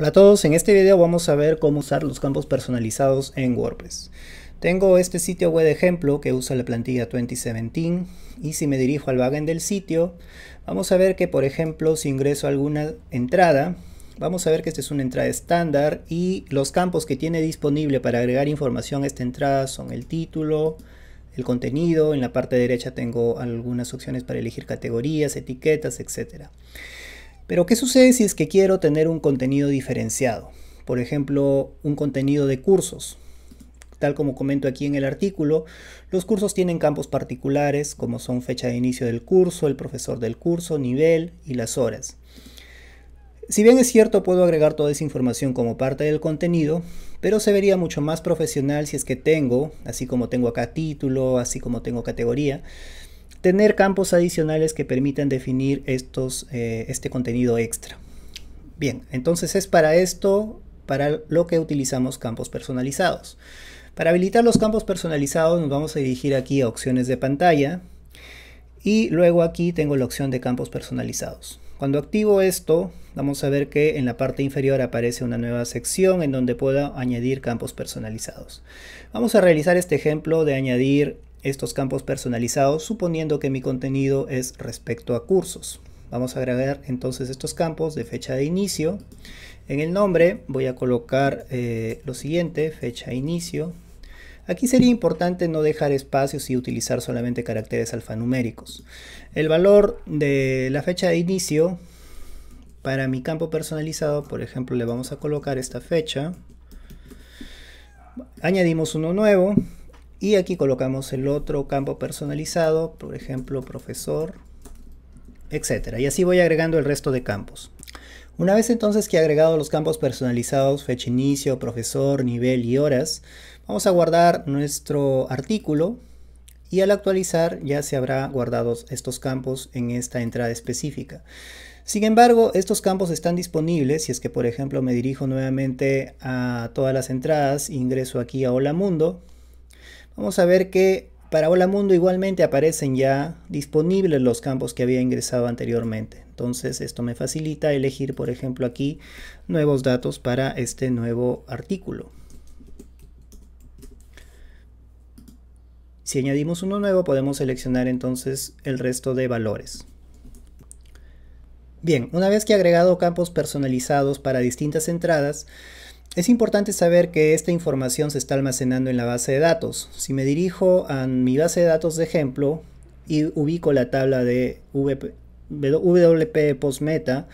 Hola a todos, en este video vamos a ver cómo usar los campos personalizados en WordPress. Tengo este sitio web de ejemplo que usa la plantilla 2017 y si me dirijo al backend del sitio, vamos a ver que por ejemplo si ingreso alguna entrada, vamos a ver que esta es una entrada estándar y los campos que tiene disponible para agregar información a esta entrada son el título, el contenido, en la parte derecha tengo algunas opciones para elegir categorías, etiquetas, etcétera. Pero ¿qué sucede si es que quiero tener un contenido diferenciado? Por ejemplo, un contenido de cursos. Tal como comento aquí en el artículo, los cursos tienen campos particulares como son fecha de inicio del curso, el profesor del curso, nivel y las horas. Si bien es cierto, puedo agregar toda esa información como parte del contenido, pero se vería mucho más profesional si es que tengo, así como tengo acá título, así como tengo categoría, tener campos adicionales que permitan definir estos, eh, este contenido extra. Bien, entonces es para esto, para lo que utilizamos campos personalizados. Para habilitar los campos personalizados nos vamos a dirigir aquí a opciones de pantalla y luego aquí tengo la opción de campos personalizados. Cuando activo esto, vamos a ver que en la parte inferior aparece una nueva sección en donde puedo añadir campos personalizados. Vamos a realizar este ejemplo de añadir estos campos personalizados suponiendo que mi contenido es respecto a cursos. Vamos a agregar entonces estos campos de fecha de inicio. En el nombre voy a colocar eh, lo siguiente, fecha inicio. Aquí sería importante no dejar espacios y utilizar solamente caracteres alfanuméricos. El valor de la fecha de inicio para mi campo personalizado, por ejemplo, le vamos a colocar esta fecha. Añadimos uno nuevo y aquí colocamos el otro campo personalizado, por ejemplo, profesor, etcétera Y así voy agregando el resto de campos. Una vez entonces que he agregado los campos personalizados, fecha inicio, profesor, nivel y horas, vamos a guardar nuestro artículo y al actualizar ya se habrá guardado estos campos en esta entrada específica. Sin embargo, estos campos están disponibles si es que por ejemplo me dirijo nuevamente a todas las entradas, ingreso aquí a Hola Mundo Vamos a ver que para Hola Mundo igualmente aparecen ya disponibles los campos que había ingresado anteriormente. Entonces esto me facilita elegir, por ejemplo, aquí nuevos datos para este nuevo artículo. Si añadimos uno nuevo podemos seleccionar entonces el resto de valores. Bien, una vez que he agregado campos personalizados para distintas entradas, es importante saber que esta información se está almacenando en la base de datos. Si me dirijo a mi base de datos de ejemplo y ubico la tabla de WP, PostMeta,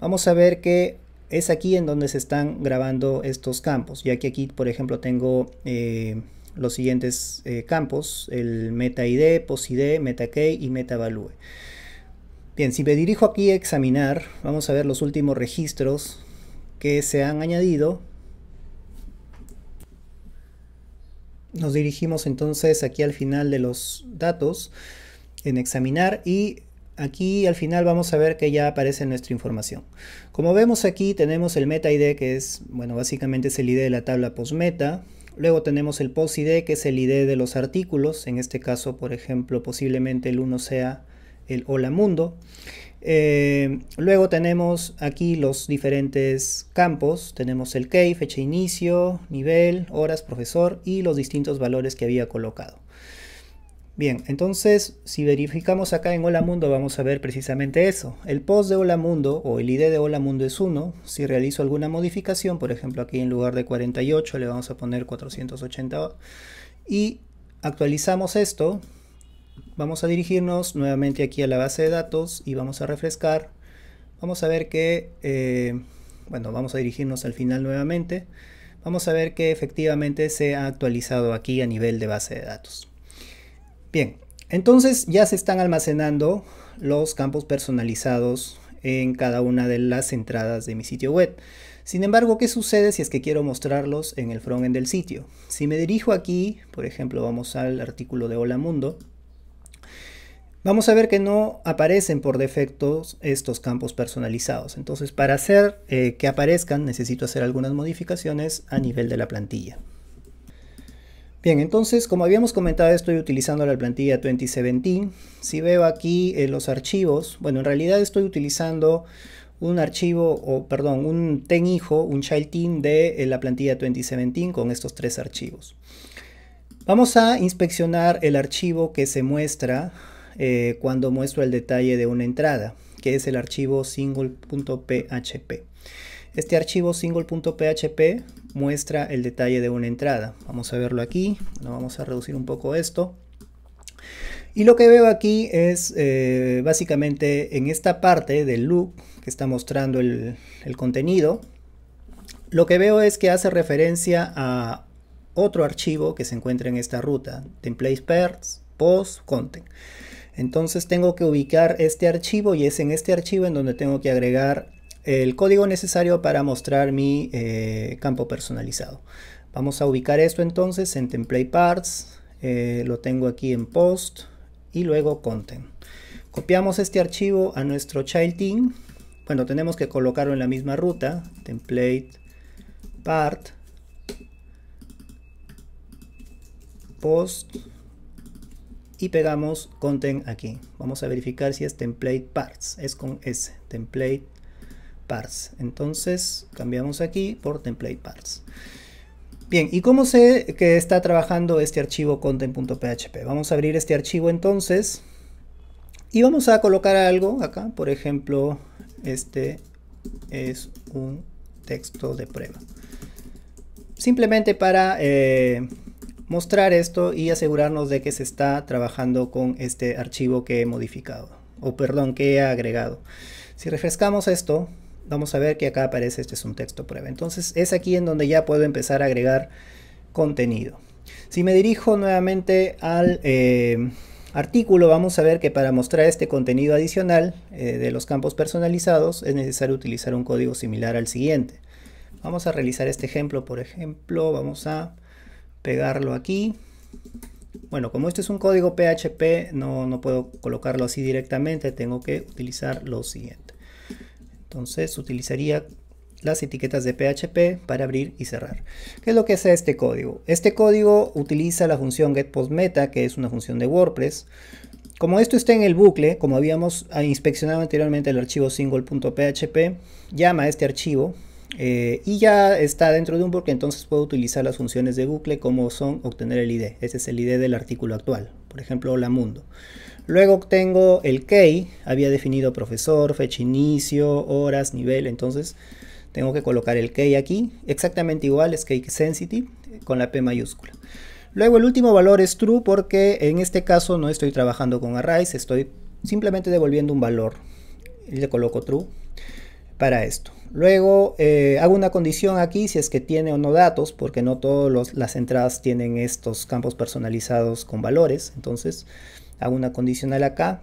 vamos a ver que es aquí en donde se están grabando estos campos, ya que aquí, por ejemplo, tengo eh, los siguientes eh, campos, el MetaID, PostID, MetaKey y MetaValue. Bien, si me dirijo aquí a examinar, vamos a ver los últimos registros que se han añadido Nos dirigimos entonces aquí al final de los datos en examinar y aquí al final vamos a ver que ya aparece nuestra información. Como vemos aquí tenemos el meta ID que es, bueno, básicamente es el ID de la tabla postmeta. Luego tenemos el post ID que es el ID de los artículos. En este caso, por ejemplo, posiblemente el 1 sea el hola mundo. Eh, luego tenemos aquí los diferentes campos. Tenemos el key, fecha inicio, nivel, horas, profesor y los distintos valores que había colocado. Bien, entonces si verificamos acá en Hola Mundo vamos a ver precisamente eso. El post de Hola Mundo o el ID de Hola Mundo es 1. Si realizo alguna modificación, por ejemplo aquí en lugar de 48 le vamos a poner 480 y actualizamos esto, Vamos a dirigirnos nuevamente aquí a la base de datos y vamos a refrescar. Vamos a ver que, eh, bueno, vamos a dirigirnos al final nuevamente. Vamos a ver que efectivamente se ha actualizado aquí a nivel de base de datos. Bien, entonces ya se están almacenando los campos personalizados en cada una de las entradas de mi sitio web. Sin embargo, ¿qué sucede si es que quiero mostrarlos en el frontend del sitio? Si me dirijo aquí, por ejemplo, vamos al artículo de Hola Mundo, Vamos a ver que no aparecen por defecto estos campos personalizados. Entonces, para hacer eh, que aparezcan, necesito hacer algunas modificaciones a nivel de la plantilla. Bien, entonces, como habíamos comentado, estoy utilizando la plantilla 2017. Si veo aquí en eh, los archivos, bueno, en realidad estoy utilizando un archivo, o perdón, un ten hijo, un child team de eh, la plantilla 2017 con estos tres archivos. Vamos a inspeccionar el archivo que se muestra eh, cuando muestro el detalle de una entrada, que es el archivo single.php. Este archivo single.php muestra el detalle de una entrada. Vamos a verlo aquí, bueno, vamos a reducir un poco esto. Y lo que veo aquí es eh, básicamente en esta parte del loop que está mostrando el, contenido, lo que veo es que hace referencia a otro archivo que se encuentra en esta ruta, templates pairs, post, content. Entonces tengo que ubicar este archivo y es en este archivo en donde tengo que agregar el código necesario para mostrar mi eh, campo personalizado. Vamos a ubicar esto entonces en template parts, eh, lo tengo aquí en post y luego content. Copiamos este archivo a nuestro child team. Bueno, tenemos que colocarlo en la misma ruta, template part post y pegamos content aquí. Vamos a verificar si es template parts, es con S, template parts. Entonces cambiamos aquí por template parts. Bien, ¿y cómo sé que está trabajando este archivo content.php? Vamos a abrir este archivo entonces y vamos a colocar algo acá. Por ejemplo, este es un texto de prueba. Simplemente para eh, mostrar esto y asegurarnos de que se está trabajando con este archivo que he modificado, o perdón, que he agregado. Si refrescamos esto, vamos a ver que acá aparece, este es un texto prueba. Entonces es aquí en donde ya puedo empezar a agregar contenido. Si me dirijo nuevamente al eh, artículo, vamos a ver que para mostrar este contenido adicional eh, de los campos personalizados es necesario utilizar un código similar al siguiente. Vamos a realizar este ejemplo, por ejemplo, vamos a pegarlo aquí. Bueno, como este es un código PHP, no, no puedo colocarlo así directamente, tengo que utilizar lo siguiente. Entonces utilizaría las etiquetas de PHP para abrir y cerrar. ¿Qué es lo que hace este código? Este código utiliza la función getPostMeta, que es una función de WordPress. Como esto está en el bucle, como habíamos ah, inspeccionado anteriormente el archivo single.php, llama a este archivo eh, y ya está dentro de un porque entonces puedo utilizar las funciones de bucle como son obtener el ID. Ese es el ID del artículo actual, por ejemplo, hola mundo. Luego obtengo el key, había definido profesor, fecha inicio, horas, nivel, entonces tengo que colocar el key aquí, exactamente igual, es key sensitive con la P mayúscula. Luego el último valor es true porque en este caso no estoy trabajando con arrays, estoy simplemente devolviendo un valor. Le coloco true para esto. Luego eh, hago una condición aquí si es que tiene o no datos, porque no todas las entradas tienen estos campos personalizados con valores. Entonces hago una condicional acá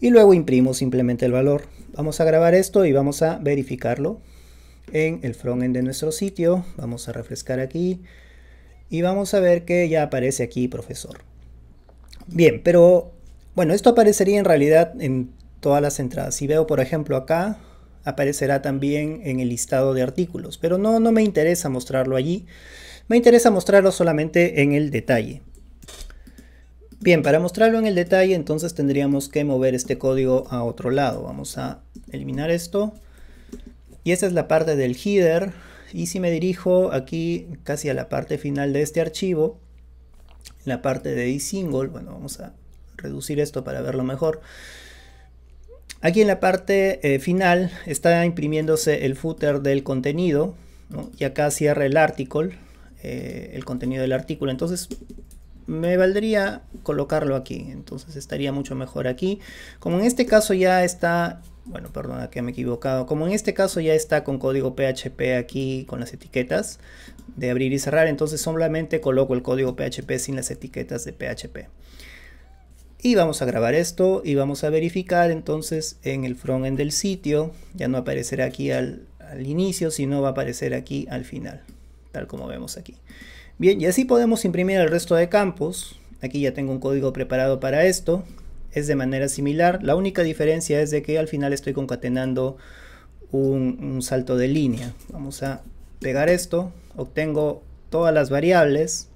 y luego imprimo simplemente el valor. Vamos a grabar esto y vamos a verificarlo en el frontend de nuestro sitio. Vamos a refrescar aquí y vamos a ver que ya aparece aquí profesor. Bien, pero bueno, esto aparecería en realidad en todas las entradas. Si veo por ejemplo acá, aparecerá también en el listado de artículos, pero no, no me interesa mostrarlo allí, me interesa mostrarlo solamente en el detalle. Bien, para mostrarlo en el detalle entonces tendríamos que mover este código a otro lado. Vamos a eliminar esto. Y esa es la parte del header. Y si me dirijo aquí casi a la parte final de este archivo, la parte de single, bueno, vamos a reducir esto para verlo mejor. Aquí en la parte eh, final está imprimiéndose el footer del contenido y acá cierra el artículo, eh, el contenido del artículo. Entonces me valdría colocarlo aquí, entonces estaría mucho mejor aquí. Como en este caso ya está, bueno, perdona que me he equivocado, como en este caso ya está con código PHP aquí con las etiquetas de abrir y cerrar, entonces solamente coloco el código PHP sin las etiquetas de PHP y vamos a grabar esto y vamos a verificar entonces en el frontend del sitio ya no aparecerá aquí al, inicio sino va a aparecer aquí al final tal como vemos aquí bien y así podemos imprimir el resto de campos aquí ya tengo un código preparado para esto es de manera similar la única diferencia es de que al final estoy concatenando un salto de línea vamos a pegar esto obtengo todas las variables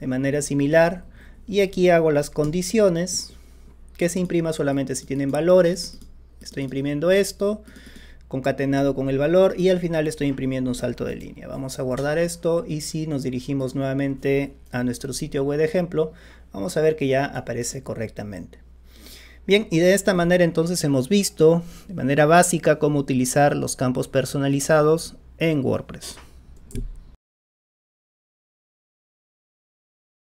de manera similar y aquí hago las condiciones, que se imprima solamente si tienen valores. Estoy imprimiendo esto, concatenado con el valor, y al final estoy imprimiendo un salto de línea. Vamos a guardar esto, y si nos dirigimos nuevamente a nuestro sitio web de ejemplo, vamos a ver que ya aparece correctamente. Bien, y de esta manera entonces hemos visto de manera básica cómo utilizar los campos personalizados en WordPress.